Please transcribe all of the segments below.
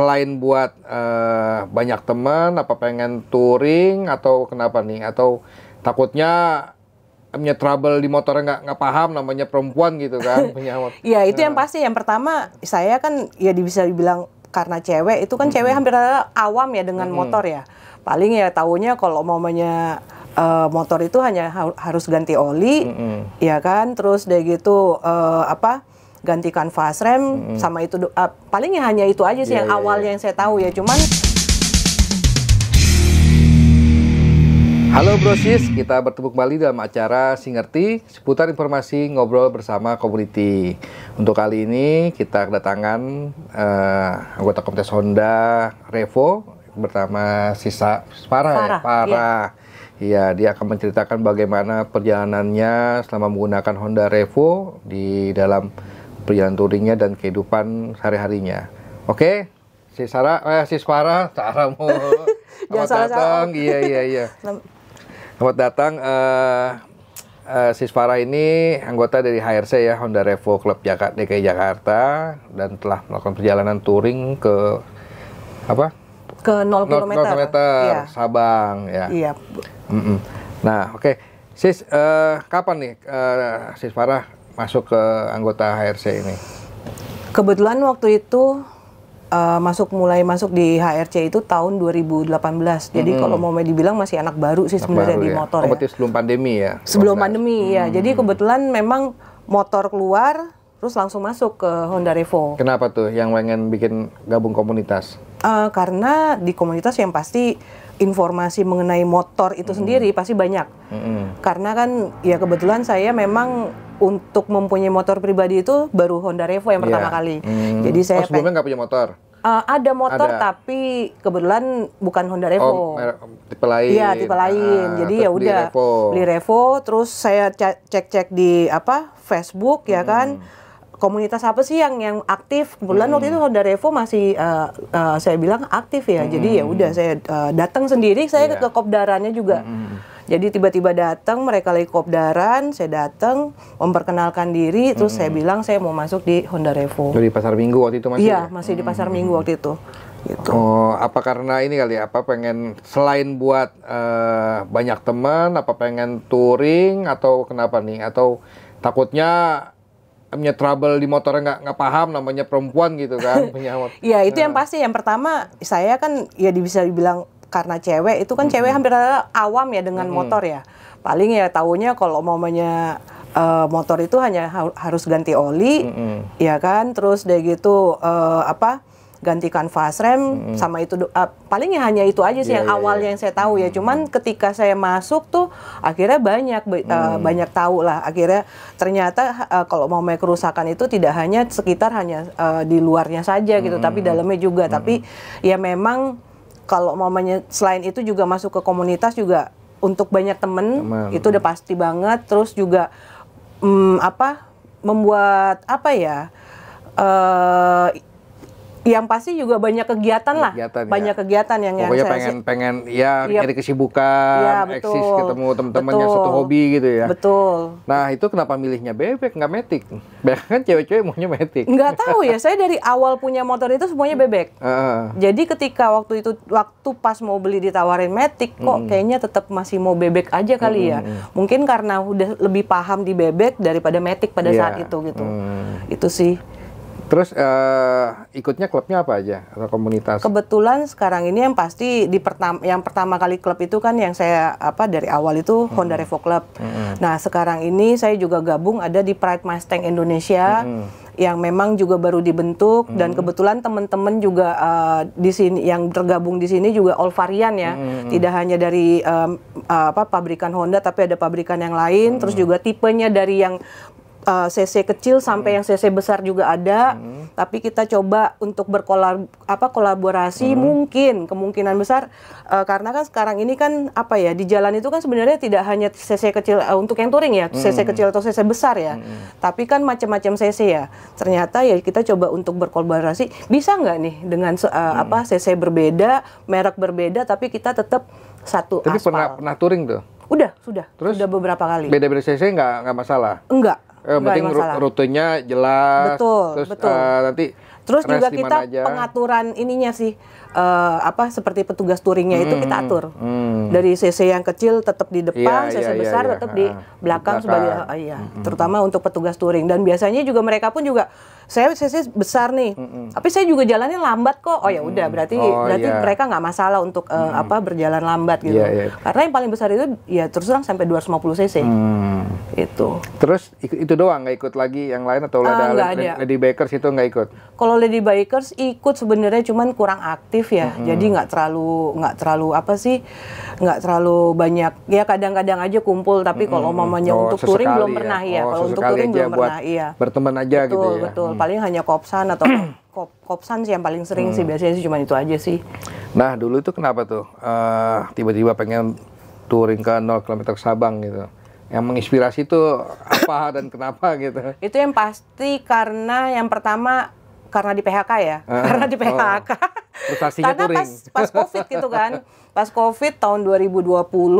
selain buat uh, banyak teman apa pengen touring atau kenapa nih atau takutnya punya trouble di motor nggak nggak paham namanya perempuan gitu kan punya Iya itu yang nah. pasti yang pertama saya kan ya bisa dibilang karena cewek itu kan mm -hmm. cewek hampir awam ya dengan mm -hmm. motor ya paling ya tahunya kalau mamanya uh, motor itu hanya ha harus ganti oli mm -hmm. ya kan terus dari gitu uh, apa gantikan kanvas rem hmm. sama itu uh, ah, palingnya hanya itu aja sih yeah, yang yeah, iya, awalnya yeah. yang saya tahu ya cuman Halo Brosis, kita bertemu kembali dalam acara Singerti seputar informasi ngobrol bersama community. Untuk kali ini kita kedatangan uh, anggota Komunitas Honda Revo bersama Sisa para Ya? para Iya, ya, dia akan menceritakan bagaimana perjalanannya selama menggunakan Honda Revo di dalam perjalanan touringnya dan kehidupan sehari-harinya. Oke, okay? si Sarah, eh, si Farah, Sarah mau Jangan salah datang, salah. iya iya iya. Selamat datang, uh, eh, uh, eh, Sis Farah ini anggota dari HRC ya Honda Revo Club Jakarta DKI Jakarta dan telah melakukan perjalanan touring ke apa? Ke 0 km. 0 km ya. Sabang ya. Iya. Mm -mm. Nah, oke. Okay. Sis uh, kapan nih uh, Sis Farah masuk ke anggota HRC ini? Kebetulan waktu itu uh, masuk mulai masuk di HRC itu tahun 2018. Jadi hmm. kalau mau dibilang masih anak baru sih sebenarnya di ya. motor. Ya. Kompetisi ya. sebelum pandemi ya. Sebelum pandemi hmm. ya. Jadi kebetulan memang motor keluar terus langsung masuk ke Honda Revo. Kenapa tuh yang pengen bikin gabung komunitas? Uh, karena di komunitas yang pasti informasi mengenai motor itu mm sendiri pasti banyak. Mm -hmm. Karena kan ya kebetulan saya memang untuk mempunyai motor pribadi itu baru Honda Revo yang iya. pertama yeah. kali. Mm. Jadi saya oh, sebelumnya nggak punya motor. Uh, ada motor ada. tapi kebetulan bukan Honda Revo. Oh, tipe lain. Iya, tipe lain. Ah, Jadi ya udah beli Revo, terus saya cek-cek di apa? Facebook ya kan komunitas apa sih yang yang aktif kebetulan hmm. waktu itu hmm. Honda Revo masih uh, uh, saya bilang aktif ya hmm. jadi ya hmm. udah saya uh, datang sendiri saya yeah. ke kopdarannya juga hmm, hmm. jadi tiba-tiba datang mereka lagi kopdaran saya datang memperkenalkan diri terus saya bilang saya mau masuk di Honda Revo di pasar Minggu waktu itu masih iya ya? masih di pasar Minggu waktu itu gitu. Oh, apa karena ini kali ya, apa pengen selain buat uh, banyak teman, apa pengen touring atau kenapa nih? Atau takutnya punya trouble di motor nggak nggak paham namanya perempuan gitu kan punya Iya itu yang nah. pasti yang pertama saya kan ya bisa dibilang karena cewek itu kan mm -hmm. cewek hampir awam ya dengan mm -hmm. motor ya paling ya tahunya kalau mamanya uh, eh, motor itu hanya ha harus ganti oli mm -hmm. ya kan terus dari gitu uh, apa gantikan fast rem hmm. sama itu uh, palingnya hanya itu aja sih yeah, yang yeah, awalnya yeah. yang saya tahu ya cuman ketika saya masuk tuh akhirnya banyak uh, hmm. banyak tahu lah akhirnya ternyata uh, kalau mau kerusakan itu tidak hanya sekitar hanya uh, di luarnya saja gitu hmm. tapi dalamnya juga hmm. tapi ya memang kalau mamanya selain itu juga masuk ke komunitas juga untuk banyak temen, temen. itu udah pasti banget terus juga um, apa membuat apa ya uh, yang pasti juga banyak kegiatan lah kegiatan, ya. banyak ya. kegiatan yang pokoknya yang pengen saya... pengen ya yep. Iya. nyari kesibukan ya, betul. eksis ketemu teman-teman yang satu hobi gitu ya betul nah itu kenapa milihnya bebek nggak metik Bebek kan cewek-cewek maunya metik nggak tahu ya saya dari awal punya motor itu semuanya bebek uh. jadi ketika waktu itu waktu pas mau beli ditawarin metik kok hmm. kayaknya tetap masih mau bebek aja kali hmm. ya mungkin karena udah lebih paham di bebek daripada metik pada yeah. saat itu gitu hmm. itu sih Terus uh, ikutnya klubnya apa aja atau komunitas? Kebetulan sekarang ini yang pasti di pertama yang pertama kali klub itu kan yang saya apa dari awal itu hmm. Honda Revo Club. Hmm. Nah, sekarang ini saya juga gabung ada di Pride Mustang Indonesia. Hmm yang memang juga baru dibentuk hmm. dan kebetulan teman-teman juga uh, di sini yang tergabung di sini juga all varian ya hmm. tidak hanya dari um, apa pabrikan Honda tapi ada pabrikan yang lain hmm. terus juga tipenya dari yang uh, eh, CC kecil sampai hmm. yang CC besar juga ada. Hmm. Tapi kita coba untuk berkolab apa kolaborasi hmm. mungkin kemungkinan besar uh, karena kan sekarang ini kan apa ya di jalan itu kan sebenarnya tidak hanya CC kecil uh, untuk yang touring ya, hmm. CC kecil atau CC besar ya. Hmm. Tapi kan macam-macam CC ya. Ternyata ya kita coba untuk berkolaborasi bisa nggak nih dengan uh, hmm. apa CC berbeda, merek berbeda tapi kita tetap satu Tapi aspal. pernah pernah touring tuh? Udah, sudah. Terus? Sudah beberapa kali. Beda-beda CC nggak nggak masalah? Enggak Eh, Gak penting masalah. rutenya jelas. Betul, terus, betul. Uh, nanti Terus juga kita pengaturan ininya sih uh, apa seperti petugas touringnya hmm, itu kita hmm, atur hmm. dari CC yang kecil tetap di iya, depan, yeah, CC yeah, besar yeah, tetap di belakang, belakang. sebagai uh, iya, hmm. terutama untuk petugas touring dan biasanya juga mereka pun juga saya CC besar nih, hmm, hmm. tapi saya juga jalannya lambat kok. Oh ya udah hmm, berarti oh, berarti yeah. mereka nggak masalah untuk uh, hmm. apa berjalan lambat gitu. Yeah, yeah. Karena yang paling besar itu ya terus terang sampai 250 cc hmm. itu. Terus itu doang nggak ikut lagi yang lain atau uh, ada, ada Lady Bakers itu nggak ikut? Kalau Lady Bakers ikut sebenarnya cuman kurang aktif positif ya. Hmm. Jadi nggak terlalu nggak terlalu apa sih? nggak terlalu banyak. Ya kadang-kadang aja kumpul tapi hmm. kalau mamanya oh, untuk touring belum ya. pernah ya. Oh, kalau untuk touring belum pernah iya. Berteman aja gitu betul, gitu ya. Betul, hmm. paling hanya kopsan atau mm. kop, kopsan sih yang paling sering hmm. sih mm. biasanya sih cuma itu aja sih. Nah, dulu itu kenapa tuh? tiba eh, tiba-tiba pengen touring ke 0 km Sabang gitu yang menginspirasi itu apa dan kenapa gitu? Itu yang pasti karena yang pertama karena di PHK ya, uh, karena di PHK. Oh, karena pas pas COVID gitu kan, pas COVID tahun 2020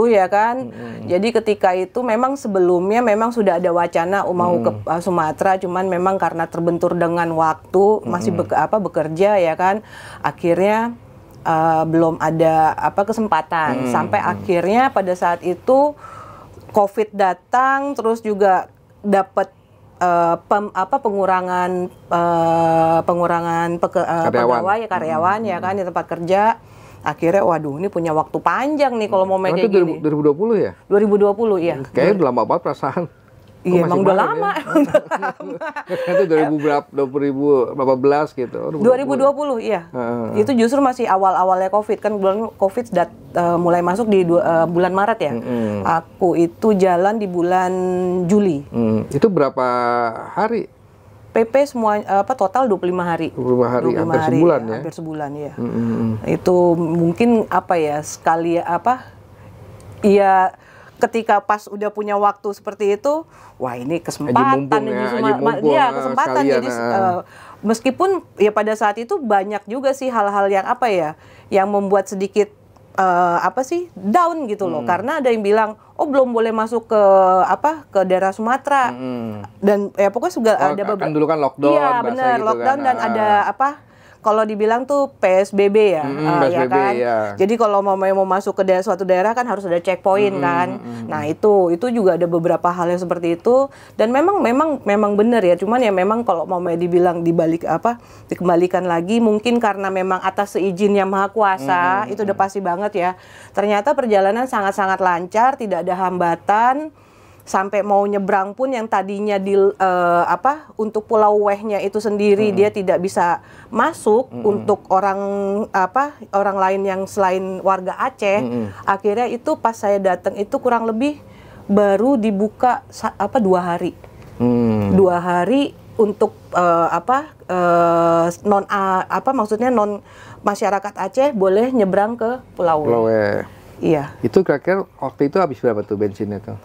ya kan. Hmm. Jadi ketika itu memang sebelumnya memang sudah ada wacana mau hmm. ke eh, Sumatera, cuman memang karena terbentur dengan waktu masih hmm. be apa bekerja ya kan, akhirnya uh, belum ada apa kesempatan. Hmm. Sampai akhirnya pada saat itu COVID datang, terus juga dapat uh, pem, apa pengurangan uh, pengurangan peke, uh, karyawan. pegawai ya, karyawan hmm. ya mm-hmm. kan di tempat kerja akhirnya waduh ini punya waktu panjang nih kalau mau main kayak gini. 2020 ya? 2020 ya. Kayaknya udah lama banget perasaan. Iya, emang udah ya? lama, ya? emang udah lama. itu 2000 berapa, 20 ribu, berapa belas gitu? Dua 2020 iya. Uh, -huh. Itu justru masih awal-awalnya COVID. Kan bulan COVID dat, uh, mulai masuk di uh, bulan Maret ya. Mm -hmm. Aku itu jalan di bulan Juli. Mm. Itu berapa hari? PP semua apa total 25 hari. lima hari 25 hampir hari, sebulan ya. Hampir sebulan ya. Mm -hmm. Itu mungkin apa ya sekali apa? Iya ketika pas udah punya waktu seperti itu, wah ini kesempatan, ini ya, semua, ya kesempatan jadi uh, meskipun ya pada saat itu banyak juga sih hal-hal yang apa ya, yang membuat sedikit uh, apa sih down gitu loh, hmm. karena ada yang bilang oh belum boleh masuk ke apa ke daerah Sumatera hmm. dan ya pokoknya juga oh, ada beberapa kan dulu kan lockdown, iya benar gitu lockdown kan. dan ah. ada apa kalau dibilang tuh PSBB ya, hmm, uh, eh, PSBB, ya kan. Ya. Jadi kalau mau mau masuk ke daerah suatu daerah kan harus ada checkpoint hmm, kan. Hmm, nah itu itu juga ada beberapa hal yang seperti itu dan memang memang memang benar ya. Cuman ya memang kalau mau dibilang dibalik apa dikembalikan lagi mungkin karena memang atas seizin yang maha kuasa hmm, itu udah pasti banget ya. Ternyata perjalanan sangat-sangat lancar, tidak ada hambatan sampai mau nyebrang pun yang tadinya di uh, apa untuk pulau wehnya itu sendiri hmm. dia tidak bisa masuk hmm. untuk orang apa orang lain yang selain warga Aceh hmm. akhirnya itu pas saya datang itu kurang lebih baru dibuka apa dua hari hmm. dua hari untuk uh, apa uh, non uh, apa maksudnya non masyarakat Aceh boleh nyebrang ke pulau, pulau Weh. Iya. Itu kira-kira waktu itu habis berapa tuh bensinnya tuh?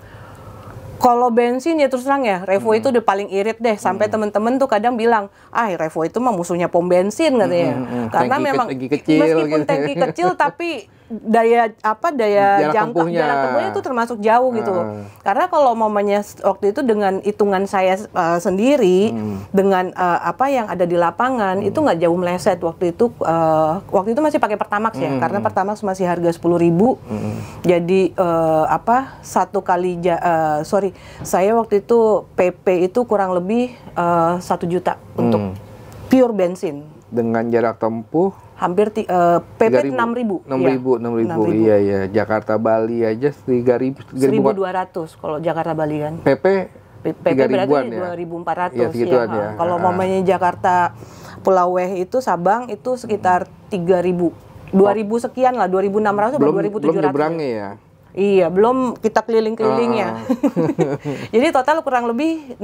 Kalau bensin ya terus terang ya, Revo hmm. itu udah paling irit deh sampai hmm. temen-temen tuh kadang bilang, "Ah, Revo itu mah musuhnya pom bensin," katanya. Hmm, hmm, hmm. Karena tanki memang ke tanki kecil, meskipun gitu. Ya. tangki kecil tapi daya apa daya jarak tempuhnya. tempuhnya itu termasuk jauh gitu uh. karena kalau momennya waktu itu dengan hitungan saya uh, sendiri hmm. dengan uh, apa yang ada di lapangan hmm. itu nggak jauh meleset waktu itu uh, waktu itu masih pakai pertamax ya hmm. karena pertamax masih harga sepuluh ribu hmm. jadi uh, apa satu kali ja, uh, sorry saya waktu itu pp itu kurang lebih satu uh, juta hmm. untuk pure bensin dengan jarak tempuh hampir uh, eh, PP enam ribu. Enam iya. ribu, ribu. Iya iya. Jakarta Bali aja tiga ribu. dua ratus kalau Jakarta Bali kan. PP. PP berarti ya? dua ribu empat ratus ya. ya. Kalau ah. momennya Jakarta Pulau Weh itu Sabang itu sekitar tiga ribu. Dua ribu sekian lah, dua ribu enam ratus, dua ribu tujuh ratus. Belum nyebrangnya ya. Iya, belum kita keliling-kelilingnya. Ah. ah. jadi total kurang lebih 6.000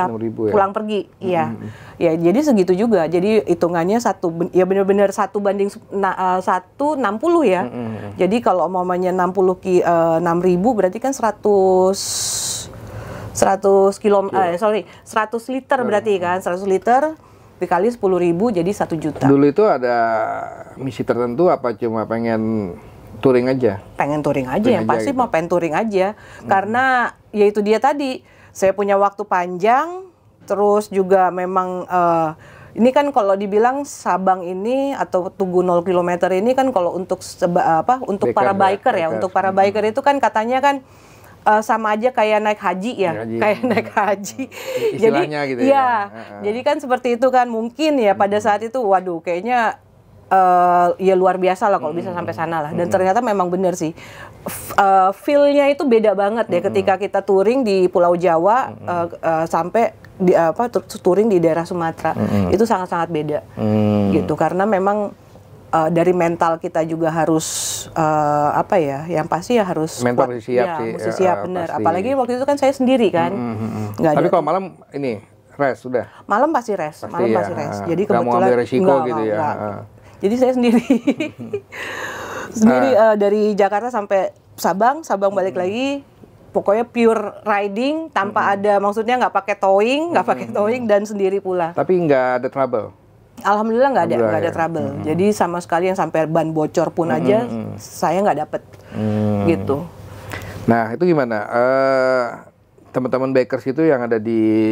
lah 6 ribu ya? pulang pergi. Iya. Mm -hmm. Ya, jadi segitu juga. Jadi hitungannya satu ya benar-benar satu banding na, eh, uh, 160 ya. Mm -hmm. Jadi kalau umpamanya 60 ki, uh, eh, 6.000 berarti kan 100 100 kilo, yeah. eh, sorry, 100 liter berarti kan, 100 liter dikali 10 ribu jadi 1 juta. Dulu itu ada misi tertentu apa cuma pengen touring aja pengen touring aja touring yang aja pasti gitu. mau pengen touring aja hmm. karena ya itu dia tadi saya punya waktu panjang terus juga memang uh, ini kan kalau dibilang Sabang ini atau Tugu 0 km ini kan kalau untuk seba, apa untuk para ya, biker ya, biker. untuk para hmm. biker itu kan katanya kan uh, sama aja kayak naik haji ya, haji. kayak naik hmm. haji. Istilahnya jadi gitu ya. ya. Uh Jadi kan seperti itu kan mungkin ya pada hmm. saat itu waduh kayaknya uh, ya luar biasa lah kalau hmm. bisa sampai sana lah. Dan hmm. ternyata memang benar sih. uh, feel-nya itu beda banget deh hmm. ketika kita touring di Pulau Jawa hmm. uh, uh, sampai di apa touring di daerah Sumatera. Hmm. Itu sangat-sangat beda. Hmm. Gitu karena memang uh, dari mental kita juga harus uh, apa ya yang pasti ya harus mental kuat, siap ya, sih mesti siap uh, benar apalagi waktu itu kan saya sendiri kan mm -hmm. Nggak tapi kalau malam ini rest sudah malam pasti rest pasti malam ya. pasti rest jadi kebetulan nggak mau ambil resiko gitu ya enggak. Jadi saya sendiri sendiri uh, dari Jakarta sampai Sabang, Sabang balik hmm. lagi. Pokoknya pure riding tanpa hmm. ada maksudnya nggak pakai towing, nggak pakai hmm. towing dan sendiri pula. Tapi nggak ada trouble. Alhamdulillah nggak ada nggak ya. ada trouble. Hmm. Jadi sama sekali yang sampai ban bocor pun hmm. aja saya nggak dapet hmm. gitu. Nah itu gimana? Uh, Teman-teman bakers itu yang ada di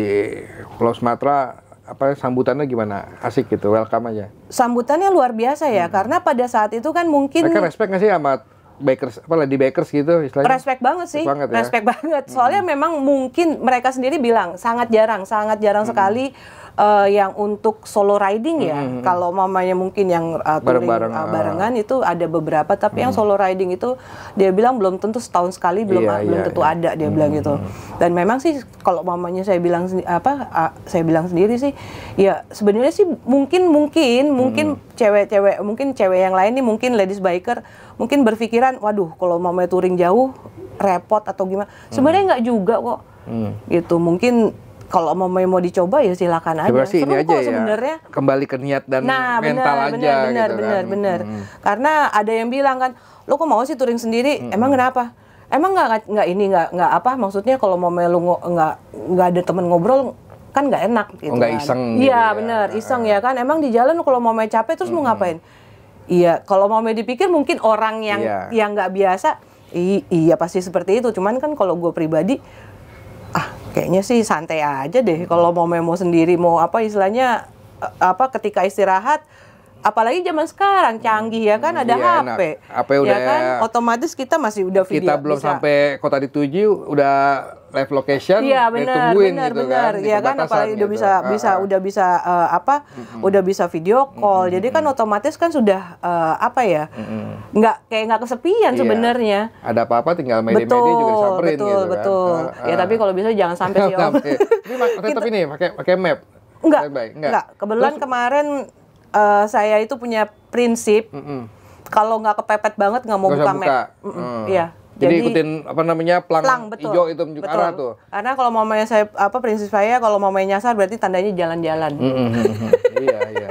Pulau Sumatera apa sambutannya gimana? Asik gitu, welcome aja. Sambutannya luar biasa ya, hmm. karena pada saat itu kan mungkin mereka respect nggak sih sama bakers apa di bakers gitu istilahnya. Respect banget sih. Respect banget. Ya? Respect banget. Hmm. Soalnya hmm. memang mungkin mereka sendiri bilang sangat jarang, sangat jarang hmm. sekali uh, yang untuk solo riding ya. Mm -hmm. Kalau mamanya mungkin yang uh, touring Bareng -bareng, uh, ah. barengan uh. itu ada beberapa, tapi mm -hmm. yang mm-hmm. solo riding itu dia bilang belum tentu setahun sekali belum yeah, belum yeah, tentu yeah. ada dia mm -hmm. bilang gitu. Mm-hmm. Dan memang sih kalau mamanya saya bilang apa uh, saya bilang sendiri sih ya sebenarnya sih mungkin mungkin mungkin mm-hmm. cewek-cewek hmm. mungkin cewek yang lain nih mungkin ladies biker mungkin berpikiran waduh kalau mamanya touring jauh repot atau gimana. Sebenarnya nggak hmm. juga kok. Hmm. Gitu mungkin kalau mau mau dicoba ya silakan ya, aja. Ya. Sebenarnya ini aja ya. kembali ke niat dan nah, mental bener, aja bener, gitu bener, kan. Bener, Hmm. Karena ada yang bilang kan, lo kok mau sih touring sendiri? Hmm. Emang kenapa? Emang nggak nggak ini nggak nggak apa? Maksudnya kalau mau melu nggak nggak ada temen ngobrol kan nggak enak gitu oh, gak kan. iseng Iya gitu ya. bener nah, iseng nah. ya kan. Emang di jalan kalau mau main capek terus hmm. mau ngapain? Iya, kalau mau dipikir mungkin orang yang yeah. yang nggak biasa, i iya pasti seperti itu. Cuman kan kalau gue pribadi, ah kayaknya sih santai aja deh hmm. kalau mau memo sendiri mau apa istilahnya eh, apa ketika istirahat apalagi zaman sekarang canggih ya kan ada iya, nah, ya, HP. HP udah ya kan otomatis kita masih udah video. Kita belum bisa. sampai kota dituju udah live location iya eh, benar benar gitu benar kan, ya kan apalagi gitu. udah bisa uh, bisa ah, ah. udah bisa uh, apa mm udah bisa video call mm jadi kan otomatis kan sudah uh, apa ya mm -hmm. nggak kayak nggak kesepian iya. sebenarnya ada apa-apa tinggal media-media juga disamperin betul gitu betul kan. uh, ya tapi kalau bisa jangan sampai sih om ini tapi nih pakai pakai map enggak enggak, kebetulan kemarin uh, saya itu punya prinsip mm -mm. kalau nggak kepepet banget nggak mau buka, buka map mm -mm. Mm. iya jadi, Jadi ikutin apa namanya pelang, pelang betul, hijau itu menuju arah tuh. Karena kalau mau main saya apa prinsip saya kalau mau main nyasar berarti tandanya jalan-jalan. Mm -hmm. iya iya.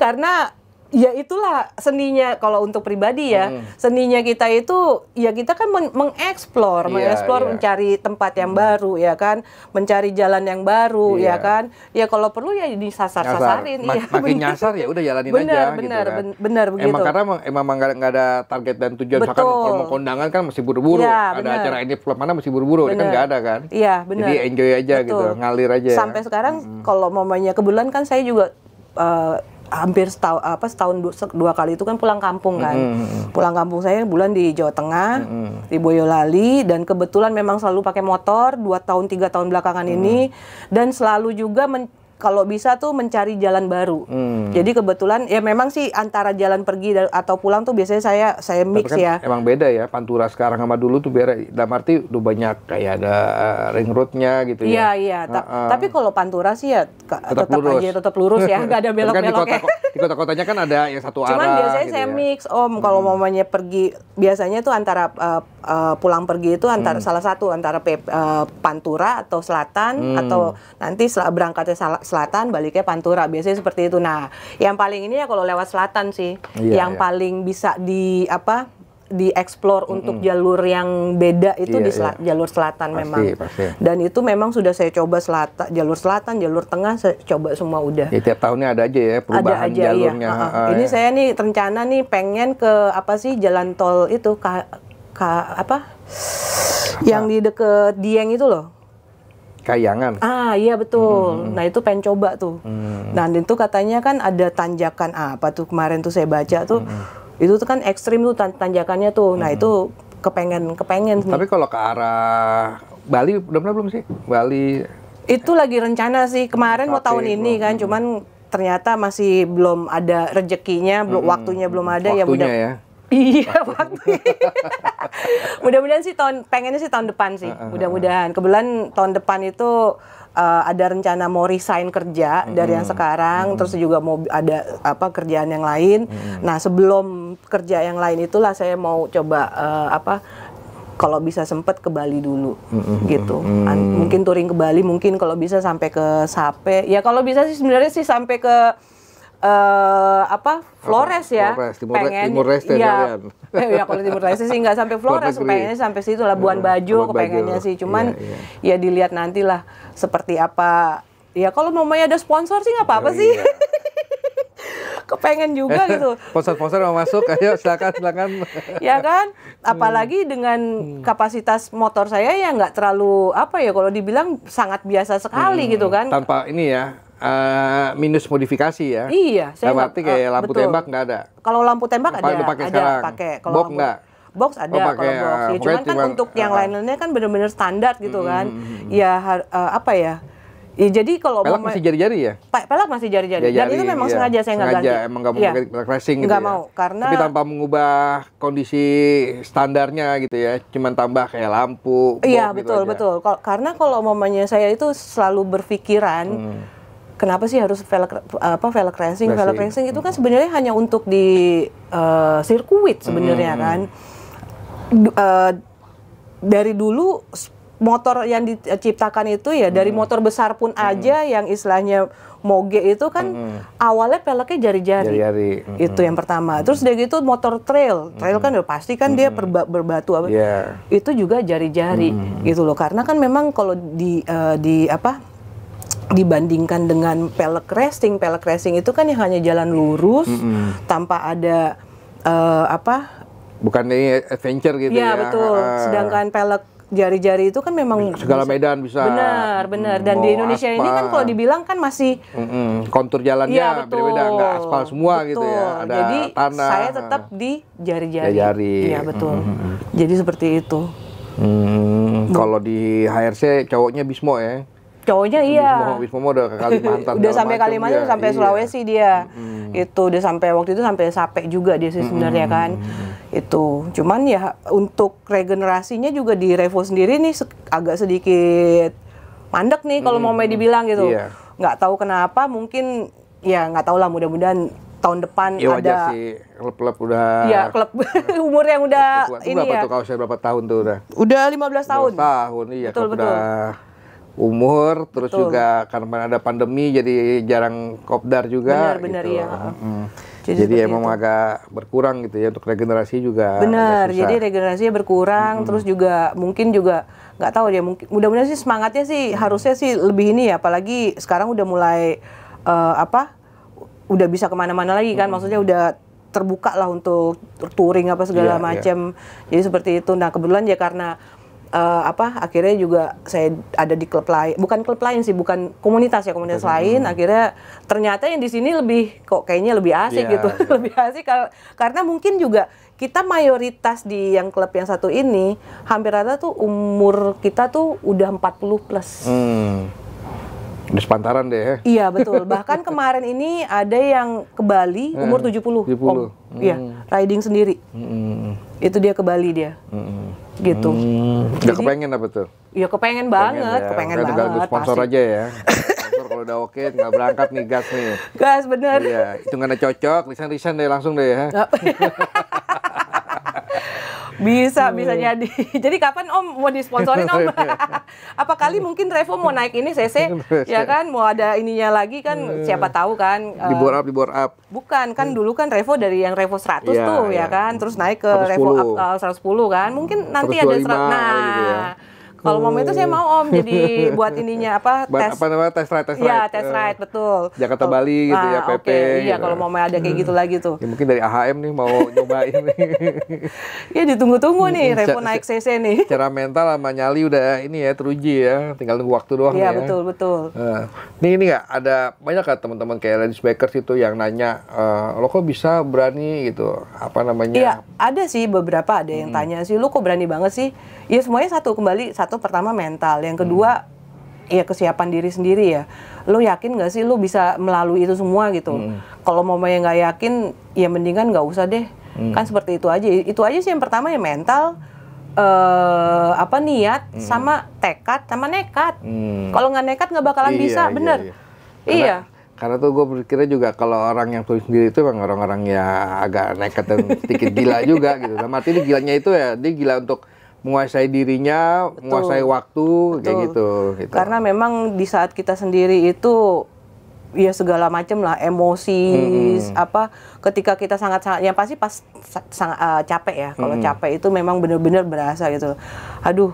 Karena ya itulah seninya kalau untuk pribadi ya hmm. seninya kita itu ya kita kan mengeksplor yeah, mengeksplor yeah. mencari tempat yang hmm. baru ya kan mencari jalan yang baru yeah. ya iya. kan ya kalau perlu ya sasar sasarin iya. Ma ya, makin nyasar ya udah jalanin bener, aja bener, gitu kan. bener bener begitu emang karena emang nggak ada target dan tujuan Betul. Misalkan kalau mau kondangan kan masih buru-buru ya, ada bener. acara ini klub mana masih buru-buru kan nggak ada kan iya benar jadi enjoy aja gitu, Betul. gitu ngalir aja sampai sekarang hmm. kalau mamanya kebulan kan saya juga uh, hampir setahun apa setahun dua, kali itu kan pulang kampung kan. Mm-hmm, mm-hmm. Pulang kampung saya bulan di Jawa Tengah, mm-hmm. di Boyolali dan kebetulan memang selalu pakai motor dua tahun tiga tahun belakangan mm-hmm. ini dan selalu juga men- kalau bisa tuh mencari jalan baru. Hmm. Jadi kebetulan ya memang sih antara jalan pergi atau pulang tuh biasanya saya saya mix kan ya. Emang beda ya Pantura sekarang sama dulu tuh beda. Dalam arti udah banyak kayak ada eh, ring roadnya gitu ya. Iya iya. Ta uh, uh. Tapi kalau Pantura sih ya tetap, lurus. aja tetap lurus ya, nggak ada belok-beloknya. Kan di kota-kotanya kota kan ada yang satu Cuman arah. Cuman biasanya gitu saya ya. mix om kalau hmm. mamanya pergi biasanya tuh antara uh, uh, pulang pergi itu antara hmm. salah satu antara uh, Pantura atau Selatan hmm. atau nanti berangkatnya salah selatan baliknya Pantura biasanya seperti itu nah yang paling ini ya kalau lewat selatan sih yeah, yang yeah. paling bisa di apa dieksplor mm -mm. untuk jalur yang beda itu yeah, di iya. sel yeah. jalur selatan pasti, memang. Pasti. Dan itu memang sudah saya coba selatan, jalur selatan, jalur tengah saya coba semua udah. Ya, tiap tahunnya ada aja ya perubahan ada aja, iya. jalurnya. Ah, iya. Uh -huh. uh, ini saya nih rencana nih pengen ke apa sih jalan tol itu ke apa? Yang di deket Dieng itu loh kayangan. Ah iya betul. Hmm, hmm. Nah itu pengen coba tuh. Hmm. Nah itu katanya kan ada tanjakan ah, apa tuh kemarin tuh saya baca tuh hmm. hmm. itu tuh kan ekstrim tuh tanjakannya tuh. Nah hmm, itu kepengen kepengen. Tapi kalau ke arah Bali belum belum sih? Bali. Itu lagi rencana sih kemarin mau tahun ini kan, cuman ternyata masih belum ada rezekinya, belum hmm. waktunya belum ada ya waktunya, ya udah. Ya Iya waktu. Mudah-mudahan sih tahun pengennya sih tahun depan sih. Mudah-mudahan. Kebetulan tahun depan itu uh, ada rencana mau resign kerja mm-hmm. dari yang sekarang, mm-hmm. terus juga mau ada apa kerjaan yang lain. Mm-hmm. Nah sebelum kerja yang lain itulah saya mau coba uh, apa kalau bisa sempat ke Bali dulu mm-hmm. gitu An- mungkin touring ke Bali mungkin kalau bisa sampai ke Sape ya kalau bisa sih sebenarnya sih sampai ke uh, apa Flores apa? ya Flores, Timur, pengen Timur Leste ya, ya, ya kalau Timur Leste sih nggak sampai Flores pengennya sampai situ Labuan iya, Bajo baju kepengennya sih cuman ya, yeah. ya dilihat nantilah seperti apa ya kalau mau ada sponsor sih nggak apa-apa oh, sih iya. kepengen juga eh, gitu sponsor-sponsor mau masuk ayo silakan silakan ya kan hmm. apalagi dengan hmm. kapasitas motor saya yang nggak terlalu apa ya kalau dibilang sangat biasa sekali hmm, gitu kan tanpa ini ya uh, minus modifikasi ya. Iya, saya nggak kayak uh, lampu betul. tembak nggak ada. Kalau lampu tembak ada, pakai ada pakai. Kalau box nggak. Box ada oh, pakai, kalau box. Ya, ya cuman, cuman kan cuman, untuk uh, yang lain-lainnya ah. kan benar-benar standar gitu hmm, kan. Mm, ya uh, apa ya? Ya, jadi kalau pelak masih jari-jari ya? Pelak masih jari-jari. Dan itu memang iya. sengaja saya nggak ganti. Sengaja, emang nggak mau ya. pelak racing gitu Nggak ya. mau, karena... Tapi tanpa mengubah kondisi standarnya gitu ya. Cuman tambah kayak lampu, Iya, betul, gitu betul. Karena kalau mamanya saya itu selalu berpikiran, hmm kenapa sih harus velg apa velg racing? Velg racing itu kan hmm. sebenarnya hanya untuk di uh, sirkuit sebenarnya hmm. hmm kan. Hmm. D uh, eh, dari dulu motor yang diciptakan itu ya hmm. dari motor besar pun hmm. aja yang istilahnya moge itu kan hmm. awalnya peleknya jari-jari. Hmm. Itu yang pertama. Terus dari gitu motor trail. Trail hmm. kan udah pasti kan hmm. dia berba berbatu apa. Yeah. Itu juga jari-jari hmm. gitu loh. Karena kan memang kalau di uh, di apa dibandingkan dengan pelek racing, pelek racing itu kan yang hanya jalan lurus mm -hmm. tanpa ada uh, apa? Bukan adventure gitu ya. Iya betul. Uh, Sedangkan pelek jari-jari itu kan memang segala bisa, medan bisa. Benar, benar. Dan di Indonesia aspal. ini kan kalau dibilang kan masih mm-hmm. kontur jalannya ya, beda nggak aspal semua betul. gitu ya. Ada Jadi tanah. saya tetap di jari-jari. Jari. Iya betul. Mm-hmm. Jadi seperti itu. Hmm, kalau di HRC cowoknya Bismo ya cowoknya iya Momo udah ke Kalimantan udah sampai Kalimantan iya, sampai iya. Sulawesi dia hmm. itu udah sampai waktu itu sampai sape juga dia sih sebenarnya hmm. kan itu cuman ya untuk regenerasinya juga di Revo sendiri nih se agak sedikit mandek nih kalau hmm. mau main dibilang gitu iya. nggak tahu kenapa mungkin ya nggak tahu lah mudah-mudahan tahun depan ya, ada sih klub-klub udah ya klub umur yang udah, udah ini berapa ya tuh, kaosnya berapa tahun tuh udah udah 15 tahun 15 tahun iya betul, betul. udah umur terus Betul. juga karena ada pandemi jadi jarang kopdar juga benar, gitu. benar ya. Hmm. Jadi, jadi emang itu. agak berkurang gitu ya untuk regenerasi juga. Benar, jadi regenerasinya berkurang hmm. terus juga mungkin juga nggak tahu ya mungkin mudah-mudahan sih semangatnya sih hmm. harusnya sih lebih ini ya apalagi sekarang udah mulai uh, apa udah bisa kemana-mana lagi kan hmm. maksudnya udah terbuka lah untuk touring apa segala yeah, iya. macam. Yeah. Jadi seperti itu. Nah, kebetulan ya karena uh, apa akhirnya juga saya ada di klub lain bukan klub lain sih bukan komunitas ya komunitas hmm. lain akhirnya ternyata yang di sini lebih kok kayaknya lebih asik yeah, gitu iya. lebih asik karena mungkin juga kita mayoritas di yang klub yang satu ini hampir rata tuh umur kita tuh udah 40 plus hmm di Sepantaran deh ya? Iya betul. Bahkan kemarin ini ada yang ke Bali hmm. umur 70, 70. Om. Iya, hmm. riding sendiri. Hmm. Itu dia ke Bali dia. Hmm. Gitu. Hmm. Jadi, kepengen apa tuh? Iya kepengen banget, ya. kepengen banget. Ya. sponsor pasti. aja ya. kalau udah oke, nggak berangkat nih gas nih. Gas bener. Iya, Itu ada cocok, Risan risan deh langsung deh ya. Bisa, bisa jadi. Jadi kapan Om mau disponsorin Om? Iya. Apa kali mungkin Revo mau naik ini CC, iya. ya kan? Mau ada ininya lagi kan, iya. siapa tahu kan. di eh, bore up, di bore up. Bukan, kan dulu kan Revo dari yang Revo 100 yeah, tuh, yeah. ya kan? Terus naik ke 110. Revo up, uh, 110 kan? Mungkin nanti 125, ada 100, nah. Gitu ya kalau momen itu saya mau Om jadi buat ininya apa buat, tes apa namanya tes ride tes iya, ride. Ya, tes eh, ride uh, betul. Jakarta oh, Bali gitu ya, ah, ya PP. Okay. Iya, gitu. kalau mau ada kayak hmm. gitu lagi tuh. Ya, mungkin dari AHM nih mau nyobain nih. ya ditunggu-tunggu nih hmm, repo naik CC nih. Cara mental sama nyali udah ini ya teruji ya, tinggal nunggu waktu doang iya, ya. Iya, betul betul. Nah, eh, nih ini nggak ada banyak kan teman-teman kayak Lens Bakers itu yang nanya e, lo kok bisa berani gitu apa namanya? Iya, ada sih beberapa ada yang hmm. tanya sih lo kok berani banget sih? Iya semuanya satu kembali satu satu pertama mental, yang hmm. kedua hmm. ya kesiapan diri sendiri ya. Lo yakin gak sih lo bisa melalui itu semua gitu? Hmm. Kalau mama yang nggak yakin, ya mendingan nggak usah deh. Hmm. Kan seperti itu aja. Itu aja sih yang pertama ya mental. Uh, apa niat hmm. sama tekad sama nekat hmm. kalau nggak nekat nggak bakalan iya, bisa iya, bener iya, iya. karena tuh gue berkira juga kalau orang yang tulis sendiri itu emang orang-orang ya agak nekat dan sedikit gila juga gitu. Nah, ini gilanya itu ya dia gila untuk menguasai dirinya, Betul. menguasai waktu Betul. kayak gitu, gitu. Karena memang di saat kita sendiri itu ya segala macam lah emosi hmm. apa ketika kita sangat sangat yang pasti pas sangat uh, eh, capek ya kalau hmm. capek itu memang benar-benar berasa gitu aduh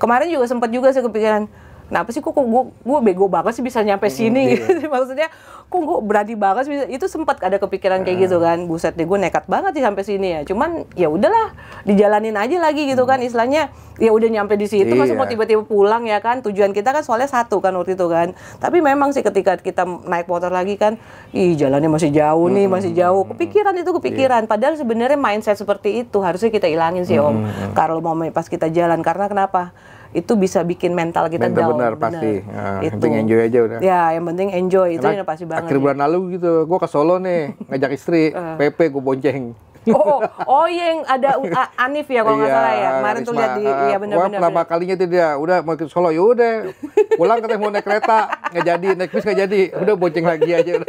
kemarin juga sempat juga saya kepikiran kenapa sih kok gue bego banget sih bisa nyampe hmm, sini iya. maksudnya kok gue berani banget sih itu sempat ada kepikiran hmm. kayak gitu ah. kan buset deh gue nekat banget sih sampai sini ya cuman ya udahlah dijalanin aja lagi gitu hmm. kan mm. istilahnya ya udah nyampe di situ iya. masa mau iya. tiba-tiba pulang ya kan tujuan kita kan soalnya satu kan waktu itu kan tapi memang sih ketika kita naik motor lagi kan ih jalannya masih jauh nih hmm. masih jauh kepikiran itu kepikiran iya. padahal sebenarnya mindset seperti itu harusnya kita ilangin sih om kalau mau pas kita jalan karena kenapa itu bisa bikin mental kita mental down. Benar, benar pasti. Ya, nah, Yang penting enjoy aja udah. Ya, yang penting enjoy itu yang pasti banget. Akhir bulan ya. lalu gitu, gue ke Solo nih, ngajak istri, uh. Eh. PP gue bonceng. Oh, oh iya yang ada Anif ya kalau nggak iya, salah ya. Kemarin tuh lihat di, eh, iya benar-benar. Eh. pertama kalinya itu dia udah mau ke Solo, yaudah pulang katanya mau naik kereta nggak jadi, naik bis nggak jadi, udah bonceng lagi aja udah.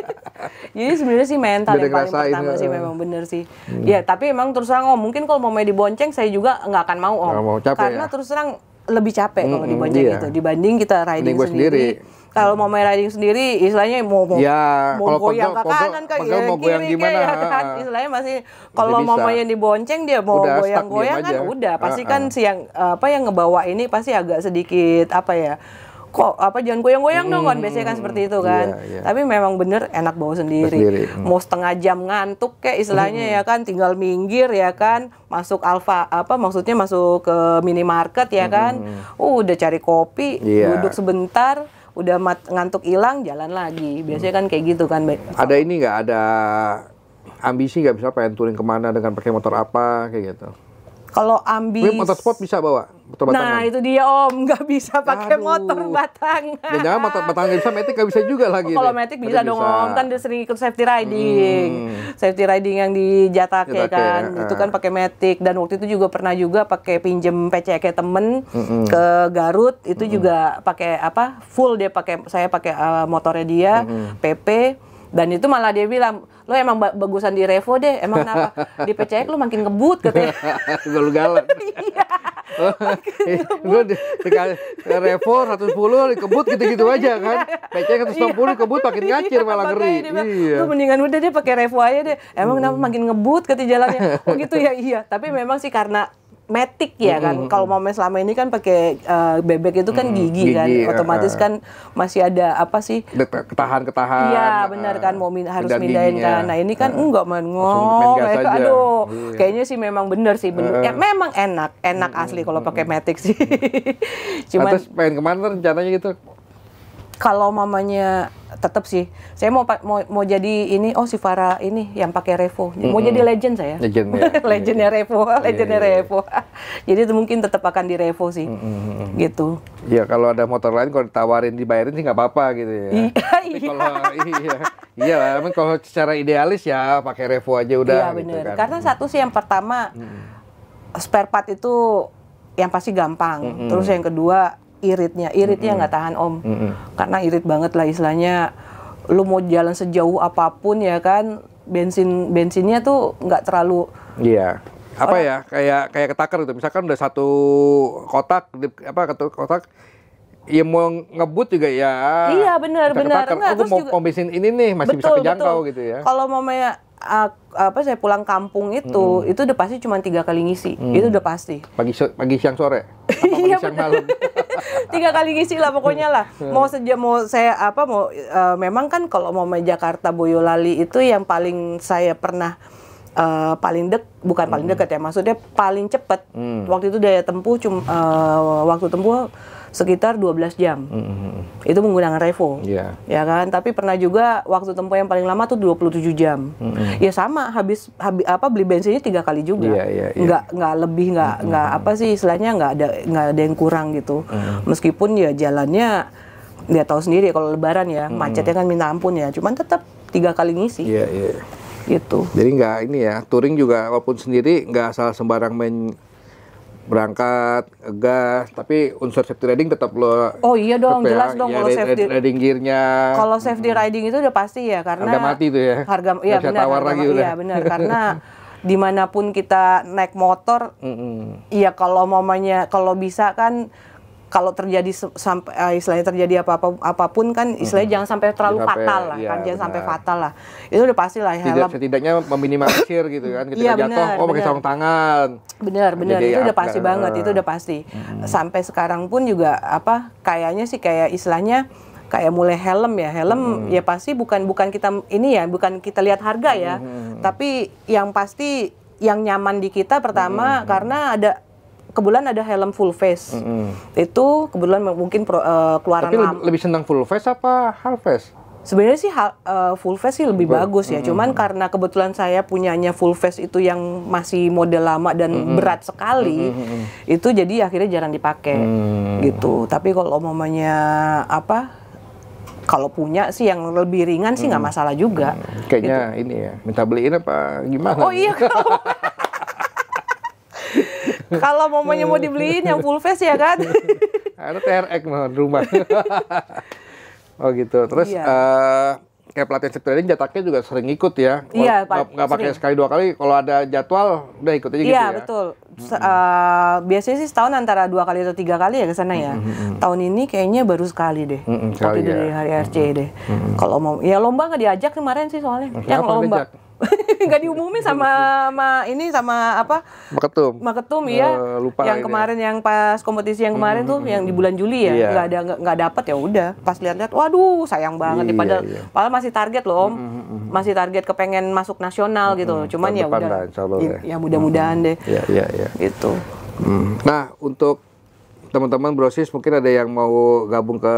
Jadi sebenarnya sih mental Beda yang paling pertama ya. sih memang benar sih. Hmm. Ya tapi emang terus terang oh mungkin kalau mau main dibonceng saya juga nggak akan mau om. Gak Karena ya? terus terang lebih capek kalau dibajak iya. gitu dibanding kita riding sendiri. sendiri. Kalau mau main riding sendiri, istilahnya mau mau, ya, mau kalau goyang ke kanan ke mau goyang kiri goyang gimana? kan? Istilahnya masih kalau mau main dibonceng dia mau goyang-goyang kan aja. udah pasti uh, ah, -huh. kan ah. siang apa yang ngebawa ini pasti agak sedikit apa ya? kok apa jangan goyang-goyang dong kan biasanya kan hmm, seperti itu kan. Yeah, yeah. Tapi memang bener enak bawa sendiri. sendiri. Hmm. Mau setengah jam ngantuk kayak istilahnya hmm. ya kan tinggal minggir ya kan masuk alfa apa maksudnya masuk ke minimarket ya kan. Uh, udah cari kopi, yeah. duduk sebentar udah mat, ngantuk hilang jalan lagi biasanya kan kayak gitu kan ada ini nggak ada ambisi nggak bisa pengen touring kemana dengan pakai motor apa kayak gitu kalau ambis. Wih, motor sport bisa bawa motor batangan. Nah itu dia om, nggak bisa pakai motor batangan. Dan jangan motor batangan bisa, metik nggak bisa juga lagi. Oh, kalau metik bisa, bisa dong om, kan dia sering ikut safety riding, hmm. safety riding yang di Jatake, Jatake kan, ya. itu eh. kan pakai metik. Dan waktu itu juga pernah juga pakai pinjem PCK temen hmm. ke Garut, itu hmm. juga pakai apa full dia pakai, saya pakai uh, motornya dia, hmm. PP dan itu malah dia bilang lo emang bagusan di Revo deh emang kenapa di PCX lo makin ngebut katanya lu galau iya, oh, iya. gue di, di, Revo 110 kebut gitu-gitu aja kan PCX 160 kebut makin iya, ngacir malah ngeri iya. lo mendingan udah deh pakai Revo aja deh emang kenapa hmm. makin ngebut katanya jalannya oh gitu ya iya tapi memang sih karena metik ya kan. Mm -hmm. Kalau momen selama ini kan pakai uh, bebek itu kan gigi, gigi kan, eh, otomatis eh. kan masih ada apa sih? Ketahan ketahan. Iya benar kan, mau min harus mindahin kan. Nah ini kan uh, enggak man ngomong, aduh, iya. kayaknya sih memang benar sih, bener. Uh, ya memang enak, enak uh, asli kalau pakai metik sih. Cuman. pengen nah, kemana rencananya gitu? Kalau mamanya tetap sih saya mau mau mau jadi ini oh si Farah ini yang pakai Revo mau mm -hmm. jadi legend saya legend ya legendnya iya, iya. Revo iya, legend ya Revo jadi mungkin tetap akan di Revo sih mm -hmm. gitu ya kalau ada motor lain kalau ditawarin dibayarin sih nggak apa-apa gitu ya iya kalau iya iya kalau secara idealis ya pakai Revo aja udah iya gitu kan. karena satu sih yang pertama mm -hmm. spare part itu yang pasti gampang mm -hmm. terus yang kedua iritnya iritnya nggak mm -hmm. tahan om mm -hmm. karena irit banget lah istilahnya lu mau jalan sejauh apapun ya kan bensin bensinnya tuh nggak terlalu iya yeah apa ya kayak kayak ketaker itu, misalkan udah satu kotak apa kotak ya mau ngebut juga ya iya benar benar aku mau, juga ini nih masih betul, bisa kejangkau betul. gitu ya kalau mamanya uh, apa saya pulang kampung itu hmm. itu udah pasti cuma tiga kali ngisi hmm. itu udah pasti pagi pagi siang sore pagi iya, siang malam tiga kali ngisi lah pokoknya lah mau saja mau saya apa mau uh, memang kan kalau mau main Jakarta Boyolali itu yang paling saya pernah uh, paling dek bukan paling hmm. dekat ya maksudnya paling cepat hmm. waktu itu daya tempuh cuma uh, eh, waktu tempuh sekitar 12 jam. Mm -hmm. Itu menggunakan Revo. Yeah. Ya kan? Tapi pernah juga waktu tempuh yang paling lama tuh 27 jam. Mm -hmm. Ya sama habis, habis apa beli bensinnya tiga kali juga. Yeah, yeah, yeah. Nggak nggak lebih nggak mm -hmm. nggak apa sih istilahnya nggak ada nggak ada yang kurang gitu. Mm -hmm. Meskipun ya jalannya dia tahu sendiri ya kalau lebaran ya mm -hmm. macetnya kan minta ampun ya. Cuman tetap tiga kali ngisi. Yeah, yeah. Gitu. Jadi nggak ini ya, touring juga walaupun sendiri nggak asal sembarang main berangkat gas tapi unsur safety riding tetap lo oh iya dong ya. jelas dong ya, kalau safety riding gearnya kalau safety riding itu udah pasti ya karena harga mati tuh ya harga iya benar tawar harga, lagi Ya benar karena dimanapun kita naik motor iya mm -hmm. kalau mamanya kalau bisa kan kalau terjadi sampai eh, istilahnya terjadi apa-apa apapun kan istilahnya hmm. jangan sampai terlalu sampai, fatal lah ya, kan jangan benar. sampai fatal lah itu udah pasti lah Tidak, helm setidaknya meminimalisir gitu kan ketika ya, jatuh oh pakai sarung tangan benar benar itu udah pasti banget eh. itu udah pasti hmm. sampai sekarang pun juga apa kayaknya sih kayak istilahnya kayak mulai helm ya helm hmm. ya pasti bukan bukan kita ini ya bukan kita lihat harga ya hmm. tapi yang pasti yang nyaman di kita pertama hmm. karena ada kebetulan ada helm full face. Mm -hmm. Itu kebetulan mungkin pro, uh, keluaran Tapi lebih, lebih senang full face apa half face? Sebenarnya sih hal, uh, full face sih lebih Ber bagus ya. Mm -hmm. Cuman karena kebetulan saya punyanya full face itu yang masih model lama dan mm -hmm. berat sekali, mm -hmm. itu jadi akhirnya jarang dipakai mm. gitu. Tapi kalau mamanya apa? kalau punya sih yang lebih ringan sih nggak masalah juga. Hmm. Kayaknya gitu. ini ya, minta beliin apa gimana? Oh iya. Kalau momennya mau dibeliin yang full face ya kan? Ada TRX mah rumah. oh gitu. Terus iya. uh, kayak pelatihan speed ini jataknya juga sering ikut ya. Iya, Pak. Gak pakai sekali dua kali. Kalau ada jadwal udah ikut aja gitu iya, gitu ya. Iya, betul. Mm uh, biasanya sih setahun antara dua kali atau tiga kali ya ke sana ya. Mm -hmm. Tahun ini kayaknya baru sekali deh. Mm -hmm, Tapi dari hari RC mm -hmm. deh. Mm -hmm. Kalau mau ya lomba nggak diajak kemarin sih soalnya. Yang lomba. Diajak? nggak diumumin sama sama ini sama apa? Maketum. Maketum ya Uh, lupa yang ini. kemarin yang pas kompetisi yang kemarin hmm, tuh hmm, yang hmm, di hmm. bulan Juli ya nggak iya. nggak ada nggak dapat ya udah. Pas lihat-lihat waduh sayang banget yeah, padahal yeah. padahal masih target loh Om. Hmm, hmm, masih target kepengen masuk nasional hmm, gitu. Cuman ya udah. Lah, iya, ya, ya mudah-mudahan hmm. deh. Iya yeah, iya. Gitu. Hmm. Nah, untuk teman-teman brosis mungkin ada yang mau gabung ke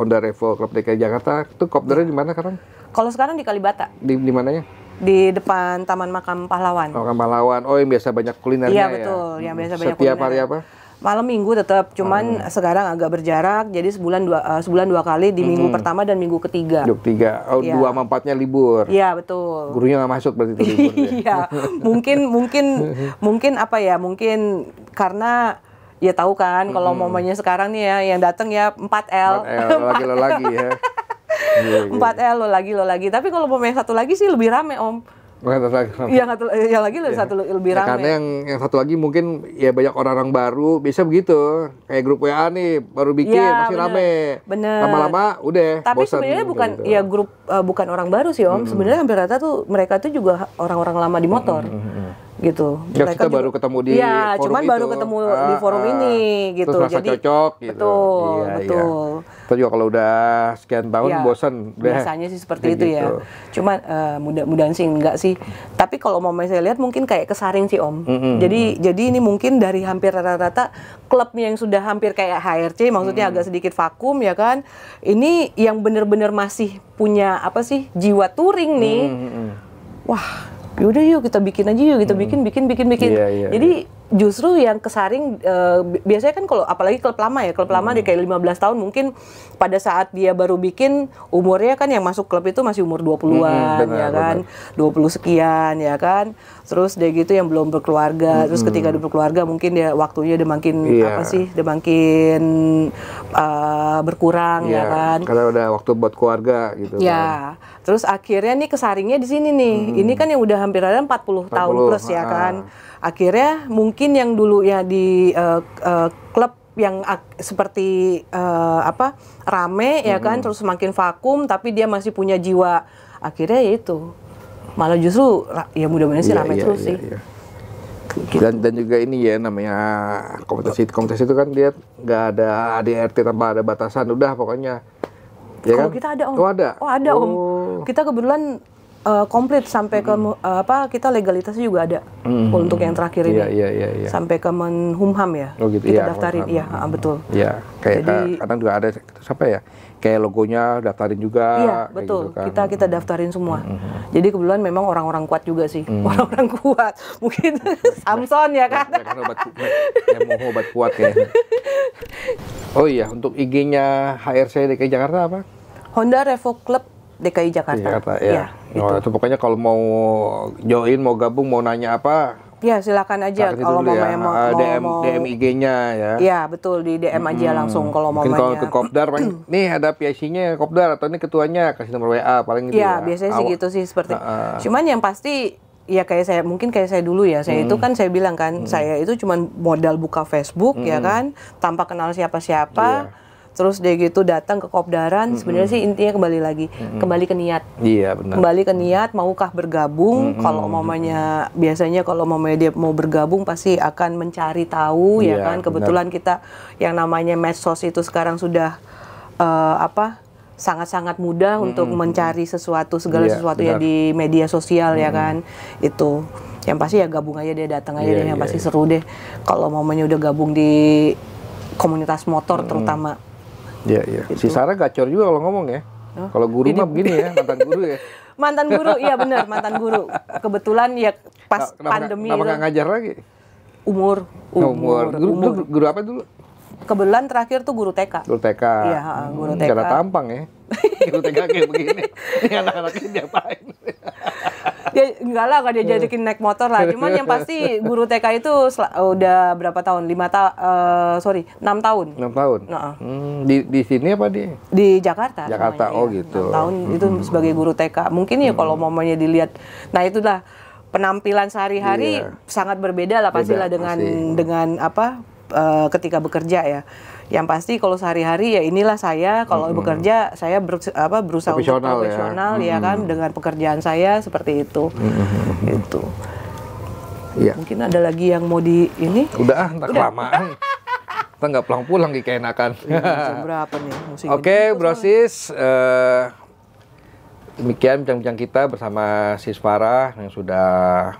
Honda Revo Club DKI Jakarta, itu kopdarnya di mana sekarang? Kalau sekarang di Kalibata. Di, di mananya? di depan Taman Makam Pahlawan. Makam Pahlawan. Oh, yang biasa banyak kulinernya Iya, ya? betul. Ya? Yang hmm. biasa Setiap banyak Setiap hari apa? Malam minggu tetap, cuman hmm. sekarang agak berjarak, jadi sebulan dua uh, sebulan dua kali di hmm. minggu pertama dan minggu ketiga. Minggu ketiga, oh ya. dua sama empatnya libur. Iya betul. Gurunya nggak masuk berarti libur. Iya, mungkin mungkin mungkin apa ya? Mungkin karena ya tahu kan, kalau hmm. momennya sekarang nih ya, yang datang ya 4L. 4L, lagi-lagi ya. Iya, iya. Empat L lo lagi lo lagi. Tapi kalau mau yang satu lagi sih lebih rame om. Iya, yang lagi. yang satu ya lagi lebih ya. satu lebih rame. Ya, karena yang yang satu lagi mungkin ya banyak orang-orang baru, bisa begitu. Kayak grup WA nih baru bikin ya, masih bener. rame. Bener. Lama-lama udah Tapi sebenarnya gitu, bukan gitu. ya grup uh, bukan orang baru sih Om. Hmm. Sebenarnya hampir rata tuh mereka tuh juga orang-orang lama di motor. Hmm gitu. Ya, mereka kita juga, baru ketemu di ya, forum cuman baru ketemu ah, di forum ah, ini gitu. Terus Jadi cocok gitu. Betul, iya, iya. betul. Iya. Terus juga kalau udah sekian tahun ya, bosan Biasanya sih seperti itu ya. gitu. ya. cuma uh, eh, mudah-mudahan sih enggak sih. Tapi kalau mau saya lihat mungkin kayak kesaring sih Om. Mm -hmm. Jadi jadi ini mungkin dari hampir rata-rata klub yang sudah hampir kayak HRC maksudnya mm. agak sedikit vakum ya kan. Ini yang benar-benar masih punya apa sih jiwa touring nih. Mm -hmm. Wah, yaudah yuk kita bikin aja yuk kita hmm. bikin bikin bikin bikin. Yeah, yeah, Jadi yeah justru yang kesaring uh, biasanya kan kalau apalagi klub lama ya klub hmm. lama dia kayak 15 tahun mungkin pada saat dia baru bikin umurnya kan yang masuk klub itu masih umur 20-an hmm, hmm, ya kan benar. 20 sekian ya kan terus dia gitu yang belum berkeluarga hmm. terus ketika hmm. dia berkeluarga mungkin dia waktunya dia makin yeah. apa sih dia makin uh, berkurang yeah. ya iya, kan karena udah waktu buat keluarga gitu ya yeah. kan. terus akhirnya nih kesaringnya di sini nih hmm. hmm. ini kan yang udah hampir ada 40, 40 tahun plus ya ah. kan akhirnya mungkin yang dulu ya di uh, uh, klub yang seperti uh, apa rame ya kan terus semakin vakum tapi dia masih punya jiwa akhirnya ya itu malah justru ya mudah-mudahan sih yeah, rame yeah, terus yeah, sih yeah. Gitu. Dan, dan juga ini ya namanya kompetisi kompetisi itu kan dia nggak ada ADRT tanpa ada batasan udah pokoknya ya Kalau oh, kan? kita ada om. Oh ada. Oh ada oh. om. Kita kebetulan uh, komplit sampai ke uh, apa kita legalitasnya juga ada mm. untuk yang terakhir iya, ini yeah, yeah, yeah, yeah. sampai ke Menhumham ya oh, gitu. kita yeah, daftarin ya yeah, betul ya yeah. kayak Jadi, eh, kadang juga ada siapa ya kayak logonya daftarin juga iya gitu betul gitu kan. kita kita daftarin semua mm-hmm. jadi kebetulan memang orang-orang kuat juga sih orang orang-orang kuat mungkin Samson ya kan karena obat yang mau obat kuat ya oh iya untuk IG-nya HRC DKI Jakarta apa Honda Revo Club DKI Jakarta. Jakarta iya, ya. ya oh, gitu. itu pokoknya kalau mau join, mau gabung, mau nanya apa, Ya silakan aja kalau mau, ya. mau, eh, mau DM, DM IG-nya ya. Iya betul di DM hmm. aja langsung kalau mau. kalau ke Kopdar, nih ada PIC-nya ya, Kopdar atau ini ketuanya kasih nomor WA paling gitu. Iya ya. biasanya sih gitu sih seperti. Uh, uh. Cuman yang pasti ya kayak saya mungkin kayak saya dulu ya saya hmm. itu kan saya bilang kan hmm. saya itu cuman modal buka Facebook hmm. ya kan tanpa kenal siapa-siapa. Yeah terus dia gitu datang ke kopdaran mm -hmm. sebenarnya sih intinya kembali lagi mm -hmm. kembali ke niat iya benar kembali ke niat maukah bergabung mm -hmm. kalau mamanya biasanya kalau mamanya dia mau bergabung pasti akan mencari tahu yeah, ya iya, kan kebetulan benar. kita yang namanya medsos itu sekarang sudah uh, apa sangat-sangat mudah mm -hmm. untuk mencari sesuatu segala yeah, sesuatu ya benar. ya di media sosial mm -hmm. ya kan itu yang pasti ya gabung aja dia datang aja yeah, deh yang yeah, pasti yeah. seru deh kalau mamanya udah gabung di komunitas motor mm -hmm. terutama Iya, iya. Gitu. Si Sarah gacor juga kalau ngomong ya. Oh, kalau guru mah begini ya, mantan guru ya. mantan guru, iya benar, mantan guru. Kebetulan ya pas kenapa, pandemi. Kenapa nggak ngajar lagi? Umur, umur, umur. Guru, umur. Guru, guru apa dulu? kebetulan terakhir tuh guru TK. Guru TK. Iya, hmm, guru TK. Cara tampang ya. guru TK kayak begini. Ini anak-anaknya diapain? ya enggak lah kalau dia jadikin naik motor lah. Cuman yang pasti guru TK itu udah berapa tahun? Lima tahun uh, eh, sorry, enam tahun. Enam tahun. Nah, hmm, di di sini apa di? Di Jakarta. Jakarta. Namanya, iya. oh ya. gitu. 6 tahun hmm. itu sebagai guru TK. Mungkin ya hmm. kalau momennya dilihat. Nah, itulah penampilan sehari-hari yeah. sangat berbeda lah pastilah dengan pasti. dengan apa Eh, ketika bekerja ya. Yang pasti kalau sehari-hari ya inilah saya kalau hmm. bekerja saya ber, apa berusaha profesional, untuk profesional ya, ya hmm. kan dengan pekerjaan saya seperti itu. Hmm. Itu. Ya. Mungkin ada lagi yang mau di ini? Udah, ah, tak lama. kita nggak pulang-pulang kayak enakan. berapa nih? Oke, okay, Brosis. Uh, eh, demikian bincang-bincang kita bersama Sis Farah yang sudah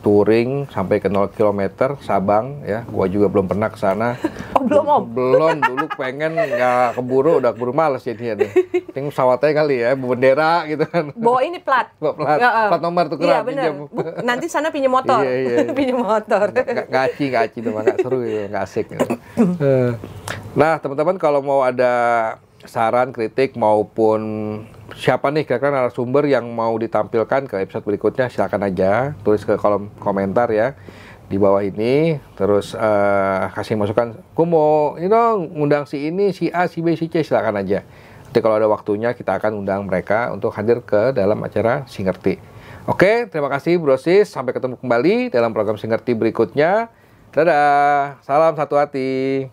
touring sampai ke 0 km Sabang ya. Gua juga belum pernah ke sana. Oh, belum, Belum dulu pengen nggak keburu udah keburu males jadinya deh. Ting pesawatnya kali ya, bendera gitu kan. Bawa ini plat. Bawa plat. Ya, uh. Plat nomor tuh Iya, Nanti sana pinjam motor. iya, iya, iya. pinjam motor. Ngaci, ngaci tuh nggak seru gitu, nggak asik gitu. Eh. Nah, teman-teman kalau mau ada saran, kritik maupun siapa nih kira-kira narasumber yang mau ditampilkan ke episode berikutnya silahkan aja tulis ke kolom komentar ya di bawah ini terus uh, kasih masukan aku mau ini you dong know, ngundang si ini si A si B si C silahkan aja nanti kalau ada waktunya kita akan undang mereka untuk hadir ke dalam acara Singerti oke terima kasih Bro Sis sampai ketemu kembali dalam program Singerti berikutnya dadah salam satu hati